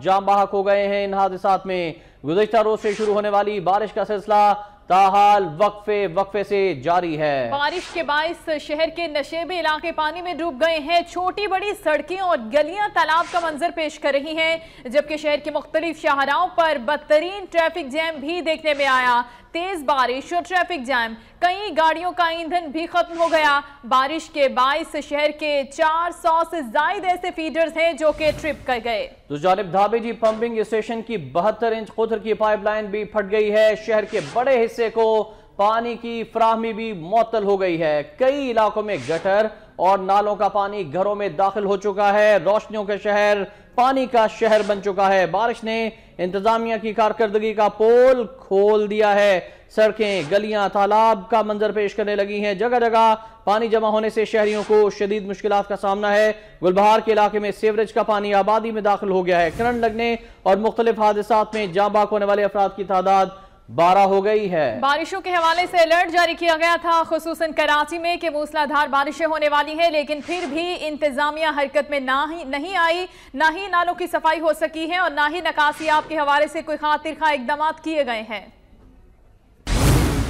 जाम बाहक हो गए हैं इन हादसात में गुजशत रोज से शुरू होने वाली बारिश का सिलसिला ताहाल वक्फे वक्फे से जारी है बारिश के बायस शहर के नशेबी इलाके पानी में डूब गए हैं छोटी बड़ी सड़कें और गलियां तालाब का मंजर पेश कर रही हैं जबकि शहर के मुख्तलिफ शाहराओं पर बदतरीन ट्रैफिक जैम भी देखने में आया तेज बारिश और ट्रैफिक जैम कई गाड़ियों का ईंधन भी खत्म हो गया बारिश के बायस शहर के 400 से जायद ऐसे फीडर्स हैं जो कि ट्रिप कर गए तो जानब जी पंपिंग स्टेशन की बहत्तर इंच खुदर की पाइपलाइन भी फट गई है शहर के बड़े हिस्से हिस्से को पानी की फ्राहमी भी मअतल हो गई है कई इलाकों में गटर और नालों का पानी घरों में दाखिल हो चुका है रोशनियों के शहर पानी का शहर बन चुका है बारिश ने इंतजामिया की कारकर्दगी का पोल खोल दिया है सड़कें गलियां तालाब का मंजर पेश करने लगी हैं जगह जगह पानी जमा होने से शहरियों को शदीद मुश्किल का सामना है गुलबहार के इलाके में सीवरेज का पानी आबादी में दाखिल हो गया है करंट लगने और मुख्तलिफ हादसा में जाबाक होने वाले अफराद की तादाद बारह हो गई है बारिशों के हवाले से अलर्ट जारी किया गया था खसूस कराची में कि मूसलाधार बारिशें होने वाली हैं लेकिन फिर भी इंतजामिया हरकत में ना ही नहीं आई ना ही नालों की सफाई हो सकी है और ना ही नकासी आपके हवाले से कोई खातिर खा इकदाम किए गए हैं